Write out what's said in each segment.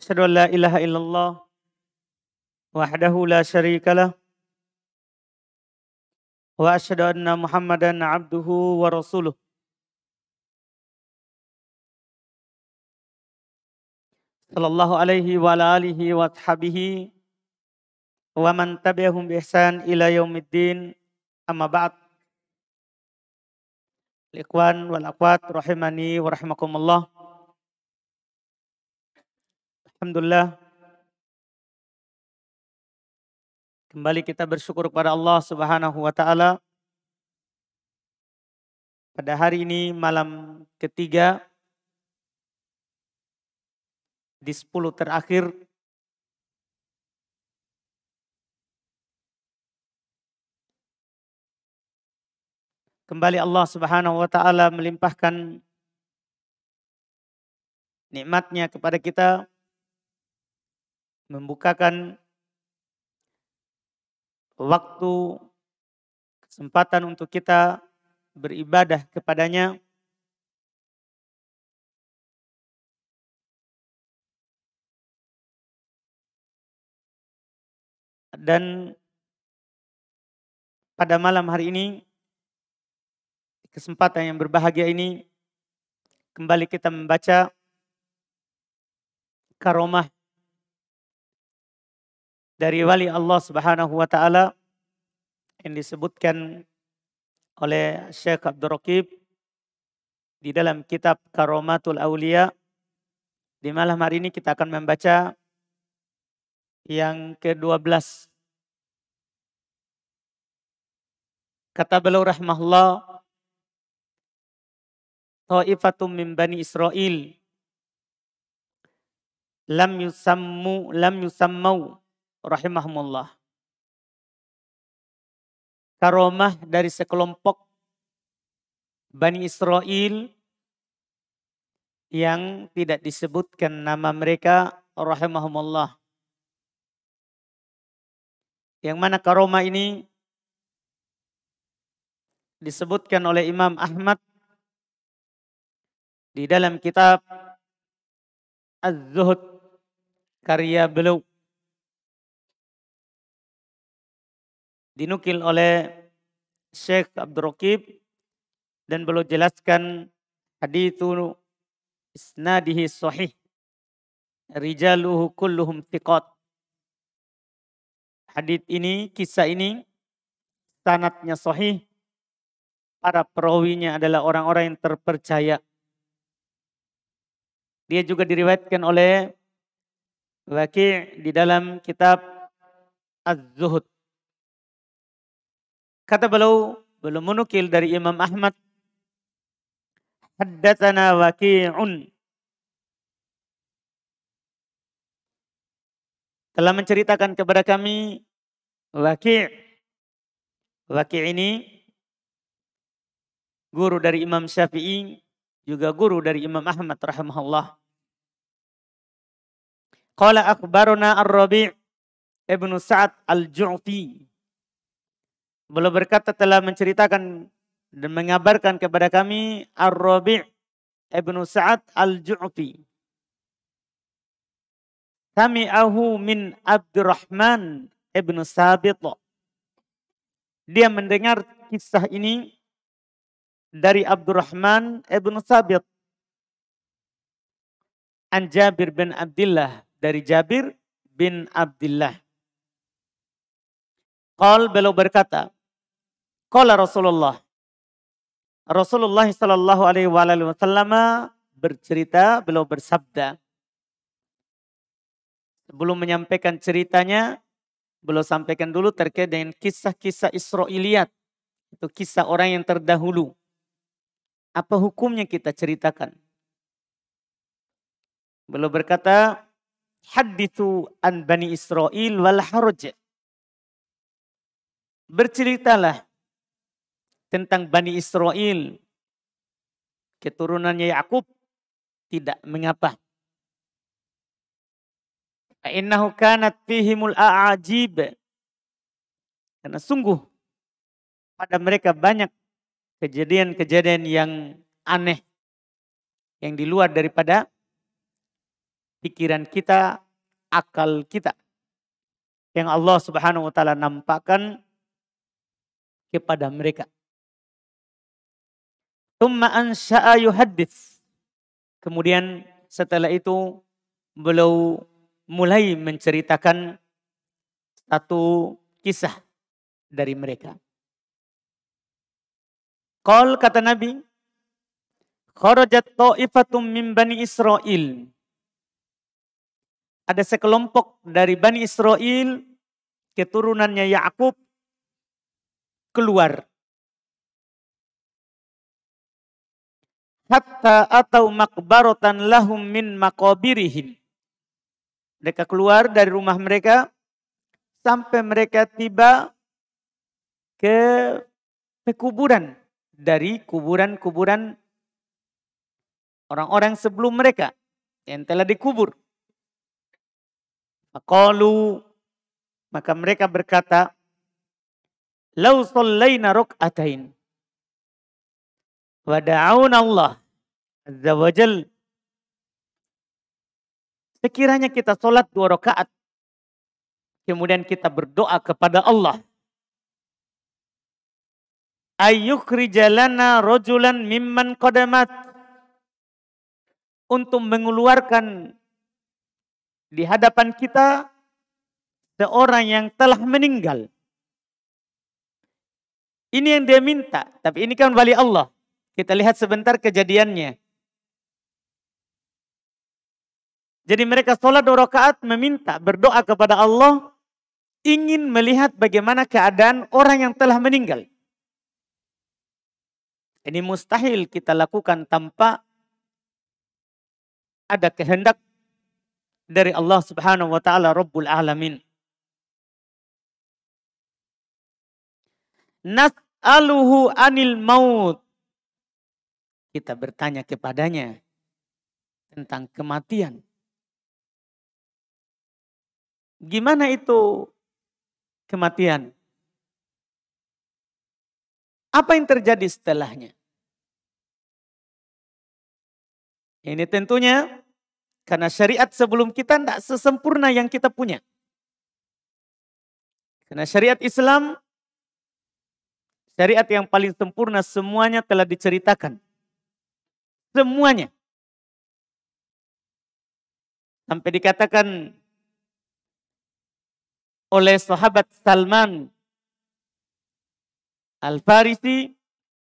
أشهد أن لا إله إلا الله وحده لا شريك له وأشهد أن محمدا عبده ورسوله صلى الله عليه وعلى آله وأصحابه ومن تبعهم بإحسان إلى يوم الدين أما بعد الإخوان والأخوات رحمني ورحمكم الله Alhamdulillah. Kembali kita bersyukur kepada Allah Subhanahu wa taala. Pada hari ini malam ketiga di sepuluh terakhir kembali Allah Subhanahu wa taala melimpahkan nikmatnya kepada kita membukakan waktu kesempatan untuk kita beribadah kepadanya dan pada malam hari ini kesempatan yang berbahagia ini kembali kita membaca karomah dari wali Allah Subhanahu wa taala yang disebutkan oleh Syekh Abdul Raqib di dalam kitab Karomatul Aulia. Di malam hari ini kita akan membaca yang ke-12. Kata beliau rahmahullah, Ta'ifatum min Bani Israel lam yusammu lam yusammau rahimahumullah. Karomah dari sekelompok Bani Israel yang tidak disebutkan nama mereka rahimahumullah. Yang mana karoma ini disebutkan oleh Imam Ahmad di dalam kitab Az-Zuhud karya Beluk. dinukil oleh Syekh Abdul Raqib dan beliau jelaskan itu isnadihi sahih rijaluhu kulluhum thiqat hadis ini kisah ini sanatnya sahih para perawinya adalah orang-orang yang terpercaya dia juga diriwayatkan oleh Waki di dalam kitab Az-Zuhud Kata beliau, belum menukil dari Imam Ahmad. Haddatana wakiun Telah menceritakan kepada kami waki waki ini guru dari Imam Syafi'i, juga guru dari Imam Ahmad rahimahullah. Qala akhbarana Ar-Rabi' Ibnu Sa'ad Al-Ju'fi Beliau berkata telah menceritakan dan mengabarkan kepada kami Ar-Rabi' Ibnu Sa'ad Al-Ju'fi. Kami ahu min Abdurrahman Ibnu Sabit. Dia mendengar kisah ini dari Abdurrahman Ibnu Sabit. An Jabir bin Abdullah dari Jabir bin Abdullah. Qal beliau berkata, Kala Rasulullah. Rasulullah Shallallahu Alaihi Wasallam bercerita, beliau bersabda. Sebelum menyampaikan ceritanya, beliau sampaikan dulu terkait dengan kisah-kisah Israiliyat. Itu kisah orang yang terdahulu. Apa hukumnya kita ceritakan? Beliau berkata, Hadithu an Bani Israel wal haraj. Berceritalah tentang Bani Israel, keturunannya Yakub tidak mengapa. Innahu kanat fihimul a'ajib. Karena sungguh pada mereka banyak kejadian-kejadian yang aneh. Yang di luar daripada pikiran kita, akal kita. Yang Allah subhanahu wa ta'ala nampakkan kepada mereka. Tumma ansha'a yuhadith. Kemudian setelah itu beliau mulai menceritakan satu kisah dari mereka. Qal kata Nabi, kharajat ta'ifatum min Bani Israel. Ada sekelompok dari Bani Israel, keturunannya Yakub keluar hatta atau makbaratan lahum min makobirihim. Mereka keluar dari rumah mereka sampai mereka tiba ke, ke dari kuburan-kuburan orang-orang sebelum mereka yang telah dikubur. Makalu maka mereka berkata, "Lau sallaina rak'atain." Wada'un Allah Azza wa Jal. Sekiranya kita sholat dua rakaat, kemudian kita berdoa kepada Allah. rijalana rojulan mimman kodamat. Untuk mengeluarkan di hadapan kita seorang yang telah meninggal. Ini yang dia minta, tapi ini kan wali Allah. Kita lihat sebentar kejadiannya. Jadi mereka sholat dua rakaat meminta, berdoa kepada Allah, ingin melihat bagaimana keadaan orang yang telah meninggal. Ini mustahil kita lakukan tanpa ada kehendak dari Allah Subhanahu wa taala Rabbul Alamin. Nas'aluhu anil maut kita bertanya kepadanya tentang kematian. Gimana itu kematian? Apa yang terjadi setelahnya? Ini tentunya karena syariat sebelum kita tidak sesempurna yang kita punya. Karena syariat Islam, syariat yang paling sempurna semuanya telah diceritakan. Semuanya. Sampai dikatakan oleh sahabat Salman Al-Farisi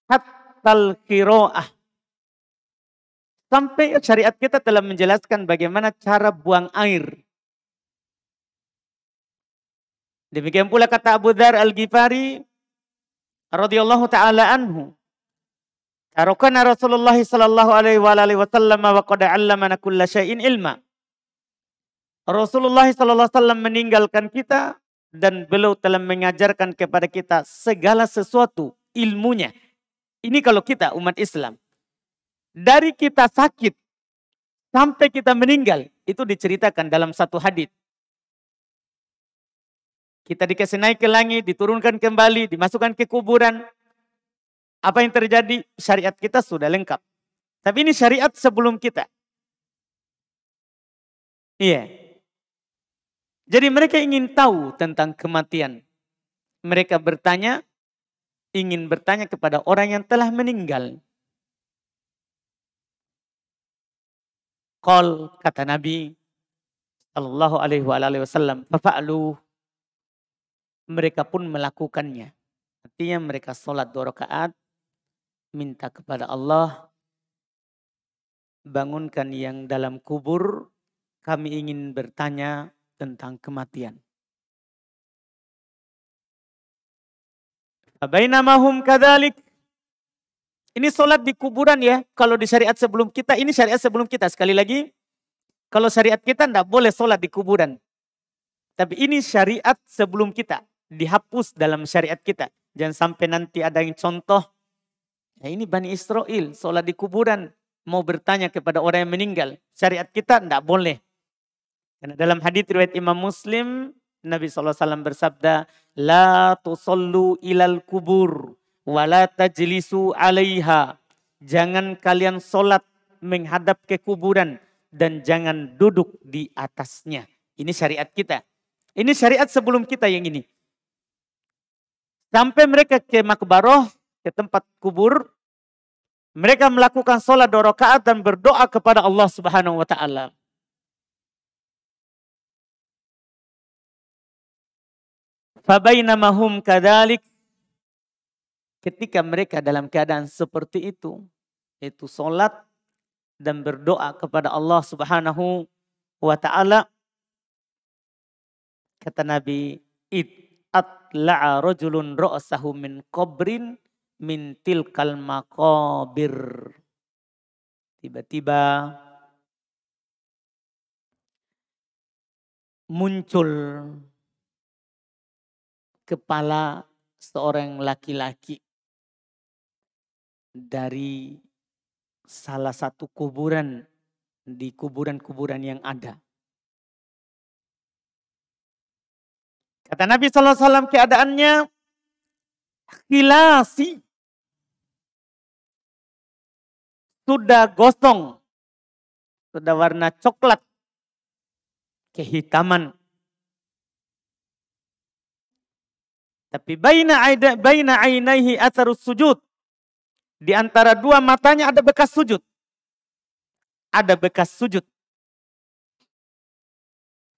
hattal kiroah Sampai syariat kita telah menjelaskan bagaimana cara buang air. Demikian pula kata Abu Dhar Al-Ghifari radhiyallahu taala anhu Karokana Rasulullah sallallahu alaihi wa alihi wasallam wa qad 'allamana kulla syai'in ilma. Rasulullah sallallahu alaihi wasallam meninggalkan kita dan beliau telah mengajarkan kepada kita segala sesuatu ilmunya. Ini kalau kita umat Islam. Dari kita sakit sampai kita meninggal itu diceritakan dalam satu hadis. Kita dikasih naik ke langit, diturunkan kembali, dimasukkan ke kuburan, apa yang terjadi? Syariat kita sudah lengkap. Tapi ini syariat sebelum kita. Iya. Jadi mereka ingin tahu tentang kematian. Mereka bertanya, ingin bertanya kepada orang yang telah meninggal. Kol kata Nabi Shallallahu Alaihi Wasallam, Mereka pun melakukannya. Artinya mereka sholat dua rakaat, minta kepada Allah, bangunkan yang dalam kubur, kami ingin bertanya tentang kematian. Bainamahum kadalik. Ini sholat di kuburan ya. Kalau di syariat sebelum kita, ini syariat sebelum kita. Sekali lagi, kalau syariat kita tidak boleh sholat di kuburan. Tapi ini syariat sebelum kita. Dihapus dalam syariat kita. Jangan sampai nanti ada yang contoh Nah ini Bani Israel, sholat di kuburan mau bertanya kepada orang yang meninggal. Syariat kita tidak boleh. Karena dalam hadis riwayat Imam Muslim, Nabi SAW bersabda, La tusallu ilal kubur, wa la tajlisu alaiha. Jangan kalian sholat menghadap ke kuburan dan jangan duduk di atasnya. Ini syariat kita. Ini syariat sebelum kita yang ini. Sampai mereka ke makbaroh, ke tempat kubur. Mereka melakukan sholat dua rakaat dan berdoa kepada Allah Subhanahu wa Ta'ala. Fabainamahum kadalik. Ketika mereka dalam keadaan seperti itu, yaitu sholat dan berdoa kepada Allah Subhanahu wa Ta'ala, kata Nabi, It atla'a rajulun ra'sahu min qabrin mintil kalmakobir. Tiba-tiba muncul kepala seorang laki-laki dari salah satu kuburan di kuburan-kuburan yang ada. Kata Nabi Alaihi Wasallam keadaannya hilasi sudah gosong, sudah warna coklat, kehitaman. Tapi baina aida baina ainaihi atharus sujud. Di antara dua matanya ada bekas sujud. Ada bekas sujud.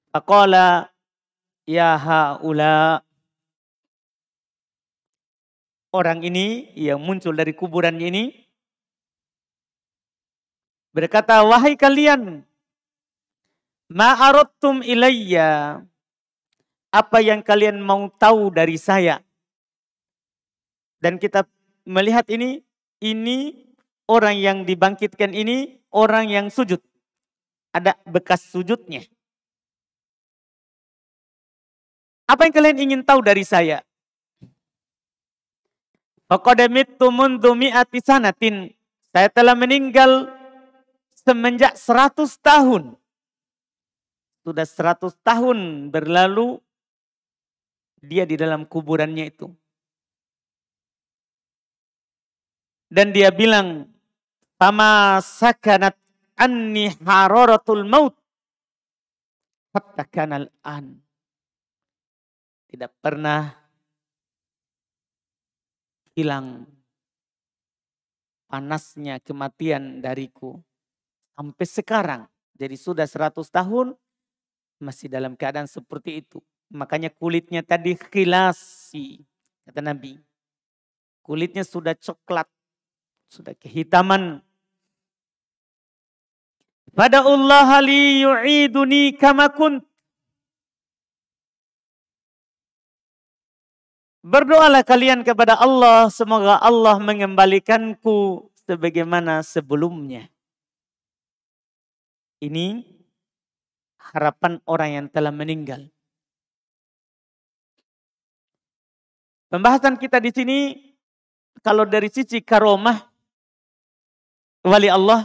Faqala ya haula orang ini yang muncul dari kuburan ini berkata, "Wahai kalian, ma'arotum ilayya." Apa yang kalian mau tahu dari saya? Dan kita melihat ini, ini orang yang dibangkitkan ini orang yang sujud. Ada bekas sujudnya. Apa yang kalian ingin tahu dari saya? Fakodemittu mundu mi'ati Saya telah meninggal semenjak 100 tahun. Sudah 100 tahun berlalu dia di dalam kuburannya itu. Dan dia bilang, "Fama sakanat anni hararatul maut hatta kanal an." Tidak pernah hilang panasnya kematian dariku Sampai sekarang. Jadi sudah 100 tahun masih dalam keadaan seperti itu. Makanya kulitnya tadi khilasi. Kata Nabi. Kulitnya sudah coklat. Sudah kehitaman. Pada Allah li yu'iduni kama kunt. Berdoalah kalian kepada Allah, semoga Allah mengembalikanku sebagaimana sebelumnya. Ini harapan orang yang telah meninggal. Pembahasan kita di sini kalau dari sisi karomah wali Allah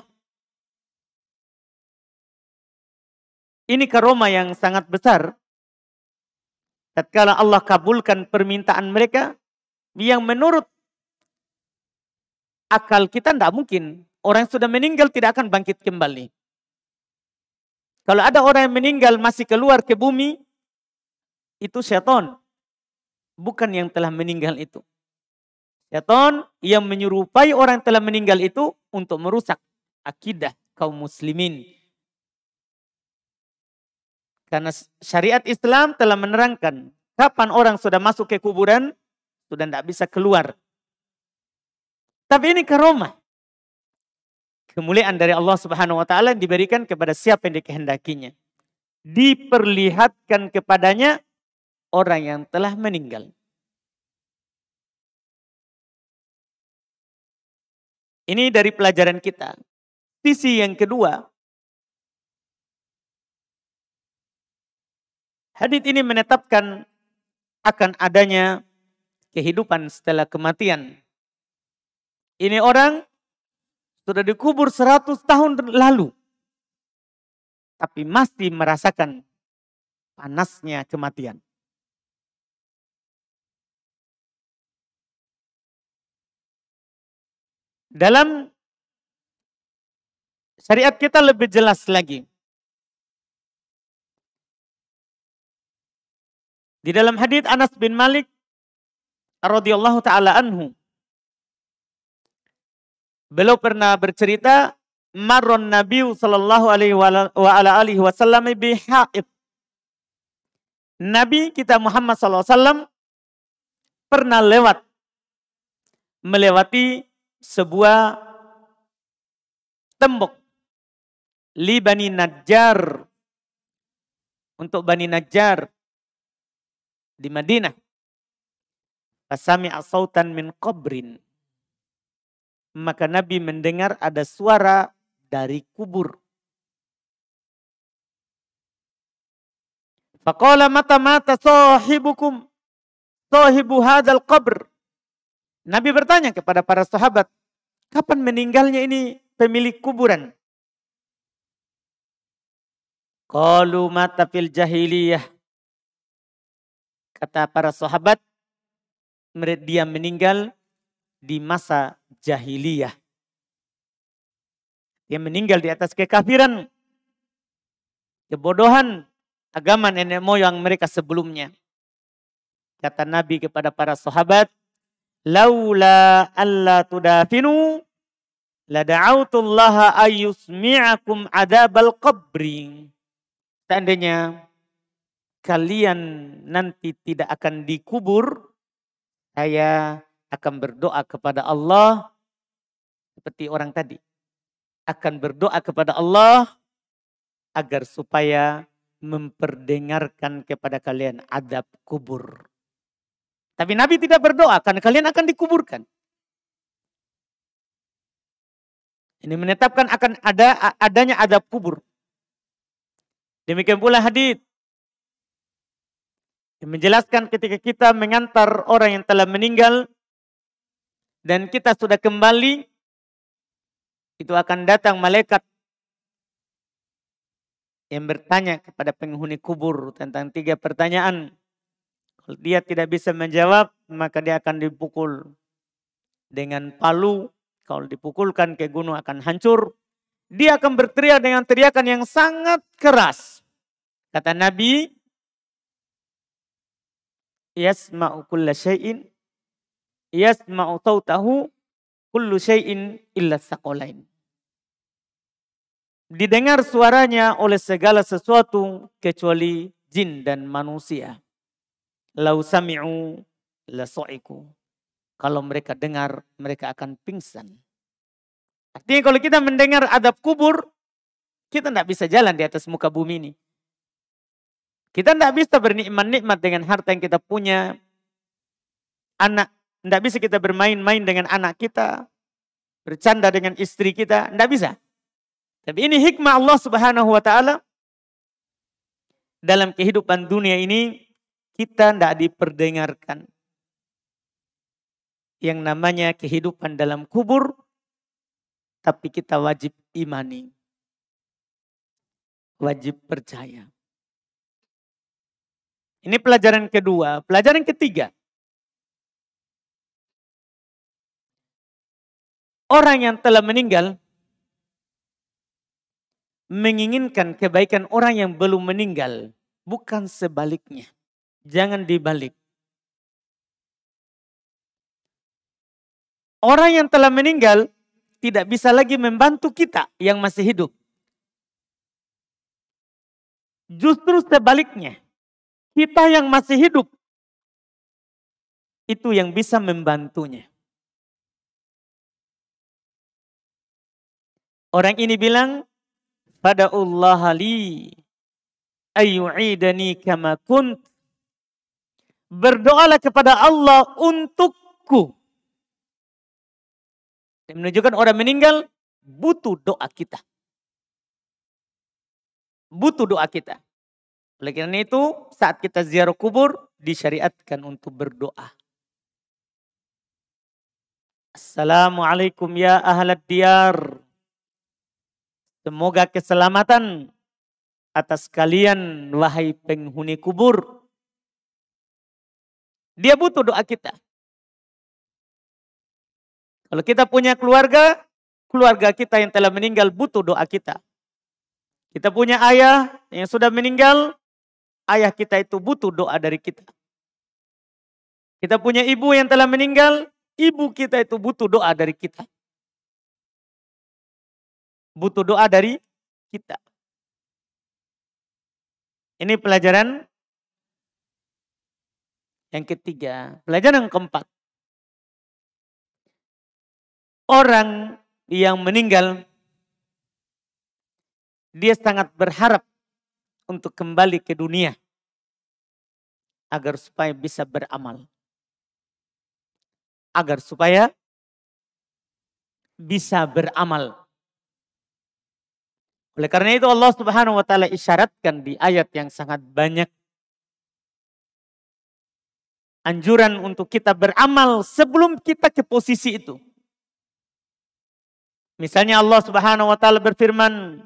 ini karomah yang sangat besar. Tatkala Allah kabulkan permintaan mereka yang menurut akal kita tidak mungkin. Orang yang sudah meninggal tidak akan bangkit kembali. Kalau ada orang yang meninggal masih keluar ke bumi, itu setan. Bukan yang telah meninggal itu. Setan yang menyerupai orang yang telah meninggal itu untuk merusak akidah kaum muslimin. Karena syariat Islam telah menerangkan kapan orang sudah masuk ke kuburan, sudah tidak bisa keluar. Tapi ini karomah kemuliaan dari Allah Subhanahu wa taala yang diberikan kepada siapa yang dikehendakinya. Diperlihatkan kepadanya orang yang telah meninggal. Ini dari pelajaran kita. Sisi yang kedua, hadis ini menetapkan akan adanya kehidupan setelah kematian. Ini orang sudah dikubur 100 tahun lalu. Tapi masih merasakan panasnya kematian. Dalam syariat kita lebih jelas lagi. Di dalam hadis Anas bin Malik radhiyallahu taala anhu Beliau pernah bercerita, Marron Nabi Sallallahu Alaihi wa ala alihi bihaib. Nabi kita Muhammad wasallam pernah lewat, melewati sebuah tembok. Li Bani Najjar. Untuk Bani Najjar di Madinah. Fasami asautan min qabrin maka Nabi mendengar ada suara dari kubur. Fakola mata mata sahibukum sahibu hadal qabr. Nabi bertanya kepada para sahabat, kapan meninggalnya ini pemilik kuburan? Kalu mata fil jahiliyah. Kata para sahabat, dia meninggal di masa jahiliyah. Dia meninggal di atas kekafiran, kebodohan agama nenek moyang mereka sebelumnya. Kata Nabi kepada para sahabat, "Laula alla tudafinu lada'autullaha ayusmi'akum adabal qabri." Seandainya kalian nanti tidak akan dikubur, saya akan berdoa kepada Allah seperti orang tadi. Akan berdoa kepada Allah agar supaya memperdengarkan kepada kalian adab kubur. Tapi Nabi tidak berdoa karena kalian akan dikuburkan. Ini menetapkan akan ada adanya adab kubur. Demikian pula hadis menjelaskan ketika kita mengantar orang yang telah meninggal dan kita sudah kembali, itu akan datang malaikat yang bertanya kepada penghuni kubur tentang tiga pertanyaan. Kalau dia tidak bisa menjawab, maka dia akan dipukul dengan palu. Kalau dipukulkan ke gunung akan hancur. Dia akan berteriak dengan teriakan yang sangat keras. Kata Nabi, Yasma'u kulla syai'in yasma'u sautahu kullu syai'in illa saqalain. Didengar suaranya oleh segala sesuatu kecuali jin dan manusia. Lau sami'u soiku. Kalau mereka dengar, mereka akan pingsan. Artinya kalau kita mendengar adab kubur, kita tidak bisa jalan di atas muka bumi ini. Kita tidak bisa bernikmat-nikmat dengan harta yang kita punya. Anak tidak bisa kita bermain-main dengan anak kita, bercanda dengan istri kita, tidak bisa. Tapi ini hikmah Allah Subhanahu wa taala dalam kehidupan dunia ini kita tidak diperdengarkan. Yang namanya kehidupan dalam kubur tapi kita wajib imani. Wajib percaya. Ini pelajaran kedua. Pelajaran ketiga. orang yang telah meninggal menginginkan kebaikan orang yang belum meninggal, bukan sebaliknya. Jangan dibalik. Orang yang telah meninggal tidak bisa lagi membantu kita yang masih hidup. Justru sebaliknya, kita yang masih hidup itu yang bisa membantunya. Orang ini bilang, pada Allah li ayu'idani kama kunt. Berdoalah kepada Allah untukku. Dan menunjukkan orang meninggal butuh doa kita. Butuh doa kita. Oleh karena itu saat kita ziarah kubur disyariatkan untuk berdoa. Assalamualaikum ya ahlat diyar. Semoga keselamatan atas kalian wahai penghuni kubur. Dia butuh doa kita. Kalau kita punya keluarga, keluarga kita yang telah meninggal butuh doa kita. Kita punya ayah yang sudah meninggal, ayah kita itu butuh doa dari kita. Kita punya ibu yang telah meninggal, ibu kita itu butuh doa dari kita butuh doa dari kita. Ini pelajaran yang ketiga. Pelajaran yang keempat. Orang yang meninggal, dia sangat berharap untuk kembali ke dunia agar supaya bisa beramal. Agar supaya bisa beramal. Oleh karena itu Allah Subhanahu wa taala isyaratkan di ayat yang sangat banyak anjuran untuk kita beramal sebelum kita ke posisi itu. Misalnya Allah Subhanahu wa taala berfirman,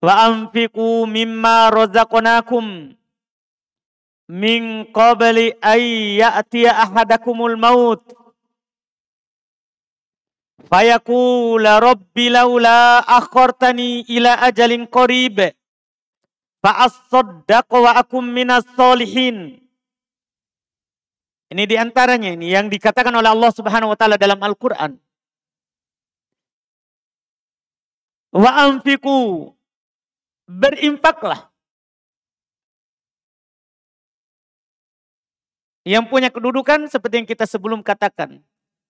"Wa anfiqu mimma razaqnakum min qabli ay ya'tiya ahadakumul maut." Fayaqula rabbi laula akhartani ila ajalin qarib fa saddaq wa akum minas solihin. Ini diantaranya ini yang dikatakan oleh Allah Subhanahu wa taala dalam Al-Qur'an. Wa anfiqu berinfaklah. Yang punya kedudukan seperti yang kita sebelum katakan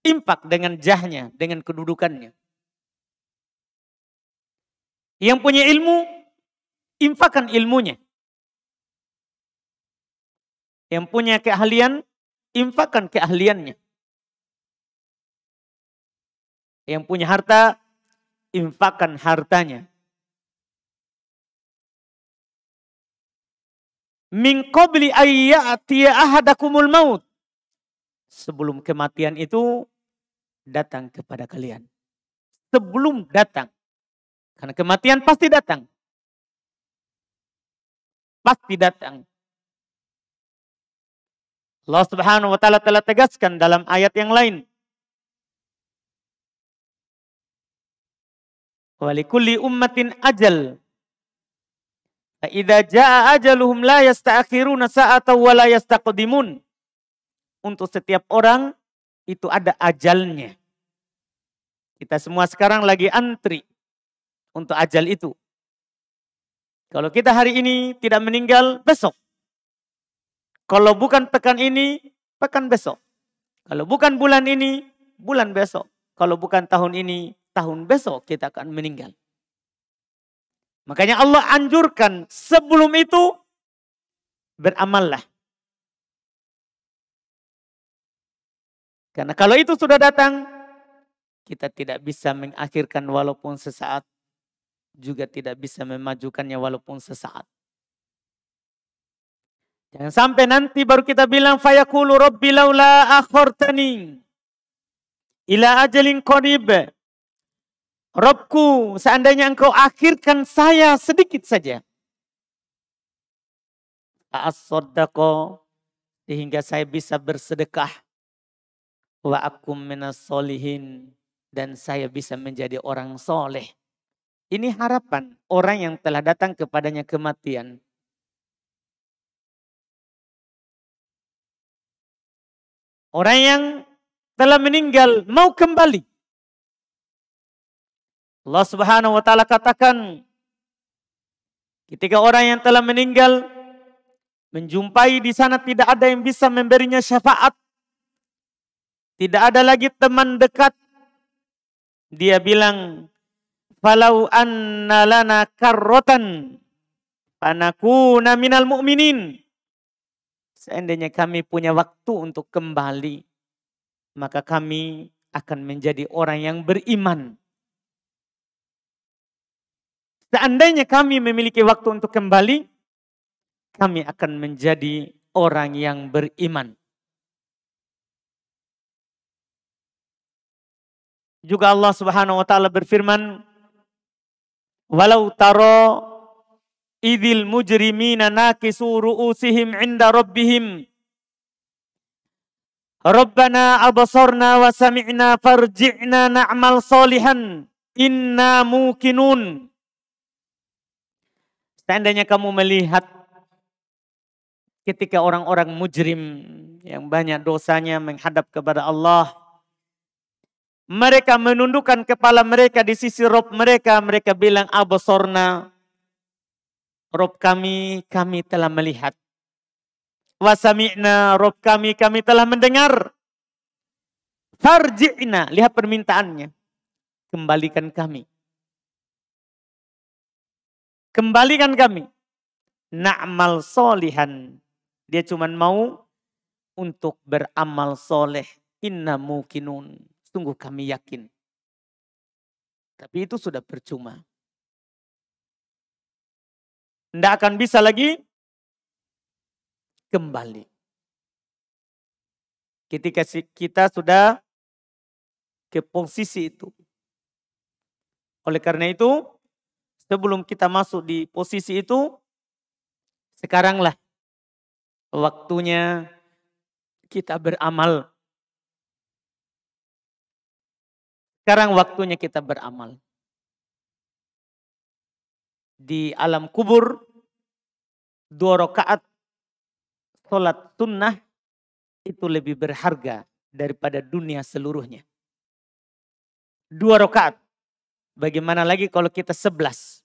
impak dengan jahnya, dengan kedudukannya. Yang punya ilmu, infakkan ilmunya. Yang punya keahlian, infakkan keahliannya. Yang punya harta, infakkan hartanya. Min qabli ayyatiya ahadakumul maut. Sebelum kematian itu datang kepada kalian. Sebelum datang. Karena kematian pasti datang. Pasti datang. Allah Subhanahu wa taala telah tegaskan dalam ayat yang lain. Walikulli ummatin ajal. Fa'idha jaa ajaluhum la yasta'akhiruna sa'ata wa la yastaqdimun. Untuk setiap orang itu ada ajalnya. Kita semua sekarang lagi antri untuk ajal itu. Kalau kita hari ini tidak meninggal, besok. Kalau bukan pekan ini, pekan besok. Kalau bukan bulan ini, bulan besok. Kalau bukan tahun ini, tahun besok kita akan meninggal. Makanya Allah anjurkan sebelum itu beramallah. Karena kalau itu sudah datang, kita tidak bisa mengakhirkan walaupun sesaat, juga tidak bisa memajukannya walaupun sesaat. Jangan sampai nanti baru kita bilang fayaqulu rabbi laula akhortani ila ajalin qarib. Robku, seandainya engkau akhirkan saya sedikit saja. sehingga saya bisa bersedekah wa akum minas dan saya bisa menjadi orang soleh. Ini harapan orang yang telah datang kepadanya kematian. Orang yang telah meninggal mau kembali. Allah Subhanahu wa taala katakan ketika orang yang telah meninggal menjumpai di sana tidak ada yang bisa memberinya syafaat tidak ada lagi teman dekat. Dia bilang, "Falau anna lana karrotan panakuna minal mu'minin." Seandainya kami punya waktu untuk kembali, maka kami akan menjadi orang yang beriman. Seandainya kami memiliki waktu untuk kembali, kami akan menjadi orang yang beriman. Juga Allah Subhanahu wa taala berfirman, "Walau taro idil mujrimina nakisu ru'usihim 'inda rabbihim" Rabbana abasarna wa sami'na farji'na na'mal salihan inna mukinun. Seandainya kamu melihat ketika orang-orang mujrim yang banyak dosanya menghadap kepada Allah mereka menundukkan kepala mereka di sisi Rob mereka. Mereka bilang, Abosorna, Rob kami, kami telah melihat. Wasami'na, Rob kami, kami telah mendengar. Farji'na, lihat permintaannya. Kembalikan kami. Kembalikan kami. Na'mal solihan. Dia cuma mau untuk beramal soleh. Inna mukinun Sungguh kami yakin. Tapi itu sudah percuma. Tidak akan bisa lagi kembali. Ketika kita sudah ke posisi itu. Oleh karena itu, sebelum kita masuk di posisi itu, sekaranglah waktunya kita beramal Sekarang waktunya kita beramal. Di alam kubur, dua rakaat sholat sunnah itu lebih berharga daripada dunia seluruhnya. Dua rakaat. Bagaimana lagi kalau kita sebelas?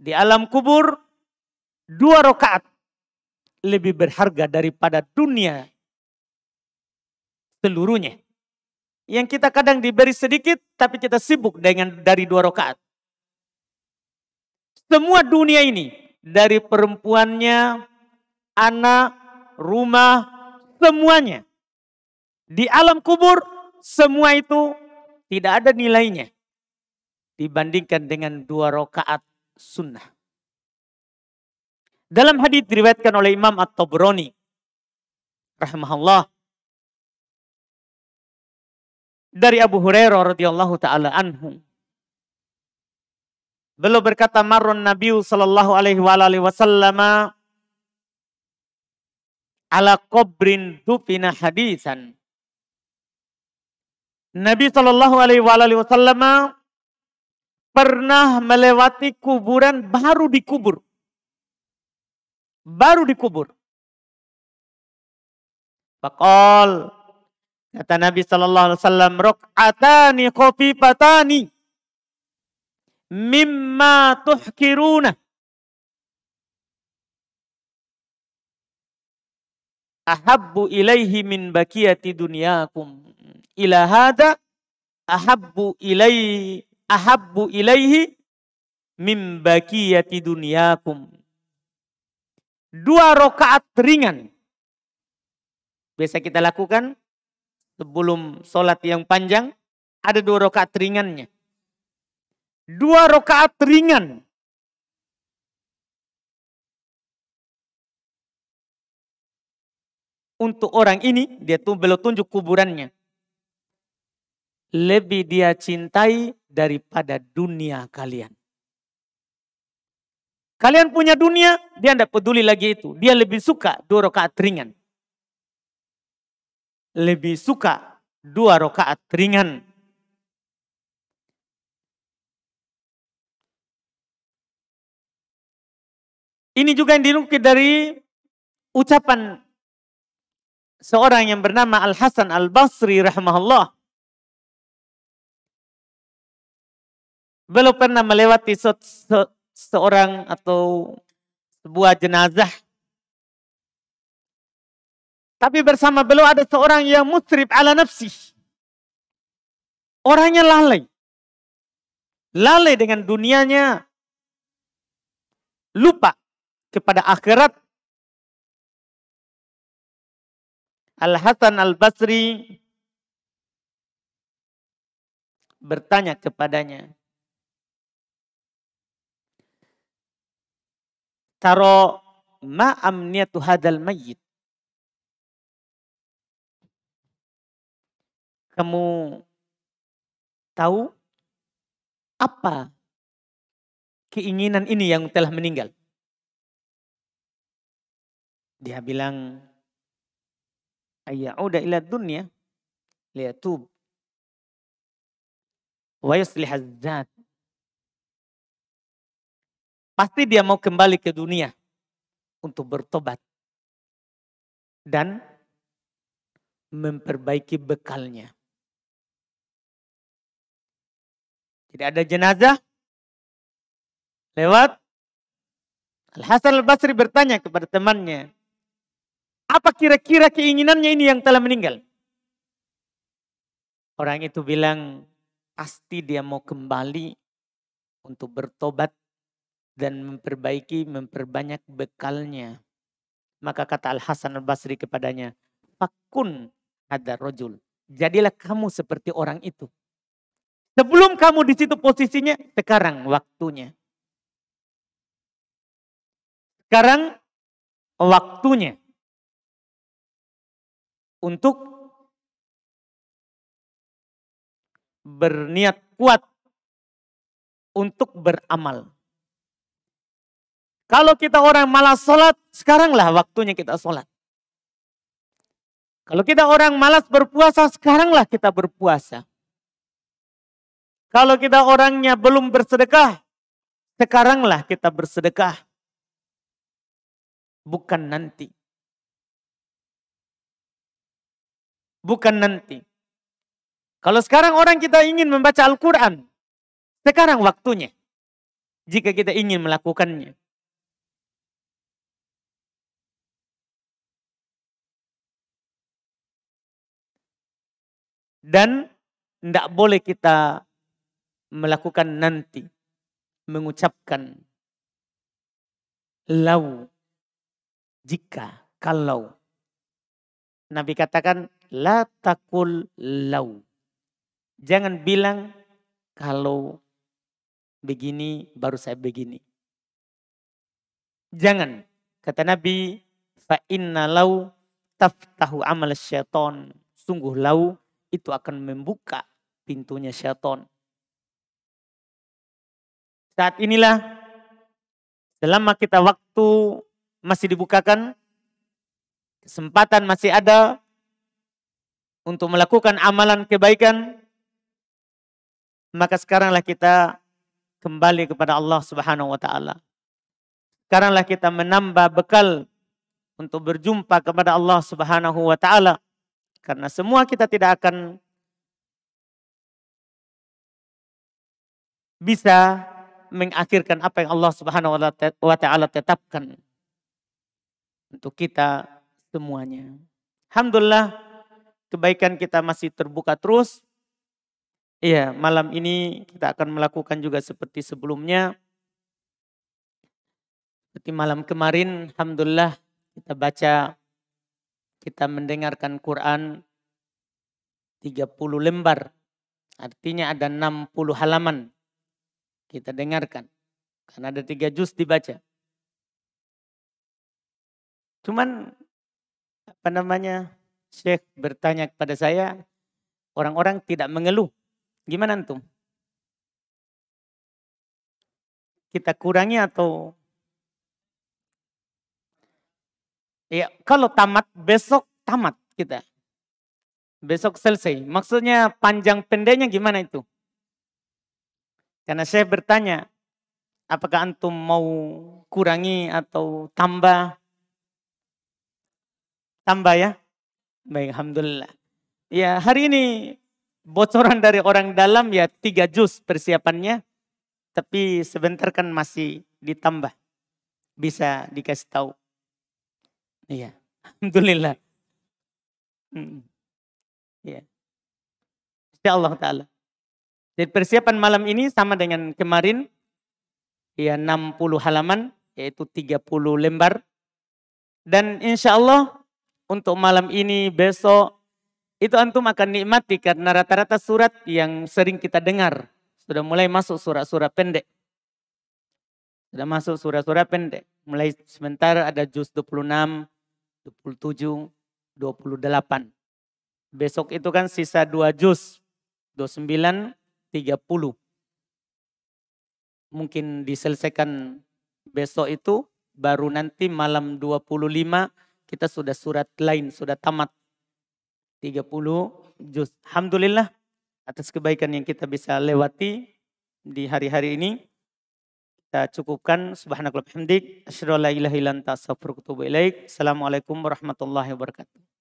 Di alam kubur, dua rakaat lebih berharga daripada dunia seluruhnya yang kita kadang diberi sedikit tapi kita sibuk dengan dari dua rakaat. Semua dunia ini dari perempuannya, anak, rumah, semuanya. Di alam kubur semua itu tidak ada nilainya dibandingkan dengan dua rakaat sunnah. Dalam hadis diriwayatkan oleh Imam At-Tabrani rahimahullah dari Abu Hurairah radhiyallahu taala anhu. Beliau berkata marun Nabi sallallahu alaihi wa alihi wasallam ala qabrin dufina hadisan. Nabi sallallahu Alaihi Wasallam pernah melewati kuburan baru dikubur, baru dikubur. Faqal Kata Nabi Sallallahu Alaihi Wasallam, rokatani kopifatani mimma tuhkiruna. Ahabbu ilaihi min bakiyati dunyakum. Ila hada ahabbu ilaihi ahabbu ilaihi min bakiyati dunyakum. Dua rokaat ringan. Biasa kita lakukan sebelum sholat yang panjang ada dua rokaat ringannya. Dua rokaat ringan. Untuk orang ini dia tuh belum tunjuk kuburannya. Lebih dia cintai daripada dunia kalian. Kalian punya dunia, dia tidak peduli lagi itu. Dia lebih suka dua rakaat ringan lebih suka dua rakaat ringan. Ini juga yang dinukil dari ucapan seorang yang bernama Al Hasan Al Basri rahmahullah. Belum pernah melewati seorang atau sebuah jenazah tapi bersama beliau ada seorang yang musrib ala nafsi. Orangnya lalai. Lalai dengan dunianya. Lupa kepada akhirat. Al-Hasan Al-Basri bertanya kepadanya. Taro ma amniyatu hadal mayyit Kamu tahu apa keinginan ini yang telah meninggal? Dia bilang, ayah udah ila dunia, lihat wa Pasti dia mau kembali ke dunia untuk bertobat dan memperbaiki bekalnya. Tidak ada jenazah. Lewat. Al-Hasan al-Basri bertanya kepada temannya. Apa kira-kira keinginannya ini yang telah meninggal? Orang itu bilang pasti dia mau kembali untuk bertobat dan memperbaiki, memperbanyak bekalnya. Maka kata Al-Hasan Al-Basri kepadanya, Fakun ada rojul. Jadilah kamu seperti orang itu. Sebelum kamu di situ posisinya, sekarang waktunya. Sekarang waktunya untuk berniat kuat untuk beramal. Kalau kita orang malas sholat, sekaranglah waktunya kita sholat. Kalau kita orang malas berpuasa, sekaranglah kita berpuasa. Kalau kita orangnya belum bersedekah, sekaranglah kita bersedekah. Bukan nanti. Bukan nanti. Kalau sekarang orang kita ingin membaca Al-Quran, sekarang waktunya. Jika kita ingin melakukannya. Dan tidak boleh kita melakukan nanti, mengucapkan lau, jika, kalau. Nabi katakan la takul lau. Jangan bilang kalau begini baru saya begini. Jangan. Kata Nabi, fa inna lau taftahu amal syaiton. Sungguh lau itu akan membuka pintunya syaiton. Saat inilah selama kita waktu masih dibukakan, kesempatan masih ada untuk melakukan amalan kebaikan, maka sekaranglah kita kembali kepada Allah Subhanahu wa taala. Sekaranglah kita menambah bekal untuk berjumpa kepada Allah Subhanahu wa taala karena semua kita tidak akan bisa mengakhirkan apa yang Allah Subhanahu wa taala tetapkan untuk kita semuanya. Alhamdulillah kebaikan kita masih terbuka terus. Iya, malam ini kita akan melakukan juga seperti sebelumnya. Seperti malam kemarin, Alhamdulillah kita baca, kita mendengarkan Quran 30 lembar. Artinya ada 60 halaman kita dengarkan. Karena ada tiga juz dibaca. Cuman apa namanya Syekh bertanya kepada saya orang-orang tidak mengeluh. Gimana antum? Kita kurangi atau Ya, kalau tamat besok tamat kita. Besok selesai. Maksudnya panjang pendeknya gimana itu? Karena saya bertanya, apakah antum mau kurangi atau tambah? Tambah ya? Baik, Alhamdulillah. Ya, hari ini bocoran dari orang dalam ya tiga jus persiapannya. Tapi sebentar kan masih ditambah. Bisa dikasih tahu. Iya, Alhamdulillah. Hmm. Ya. Insya Allah Ta'ala. Jadi persiapan malam ini sama dengan kemarin, ya 60 halaman, yaitu 30 lembar. Dan insya Allah untuk malam ini, besok, itu antum akan nikmati karena rata-rata surat yang sering kita dengar. Sudah mulai masuk surat-surat pendek. Sudah masuk surat-surat pendek. Mulai sebentar ada juz 26, 27, 28. Besok itu kan sisa dua juz. 29, 30. Mungkin diselesaikan besok itu baru nanti malam 25 kita sudah surat lain, sudah tamat 30 juz. Alhamdulillah atas kebaikan yang kita bisa lewati di hari-hari ini. Kita cukupkan subhanakallahumma hamdik, asyhadu an la ilaha illa anta astaghfiruka wa atubu ilaik. Assalamualaikum warahmatullahi wabarakatuh.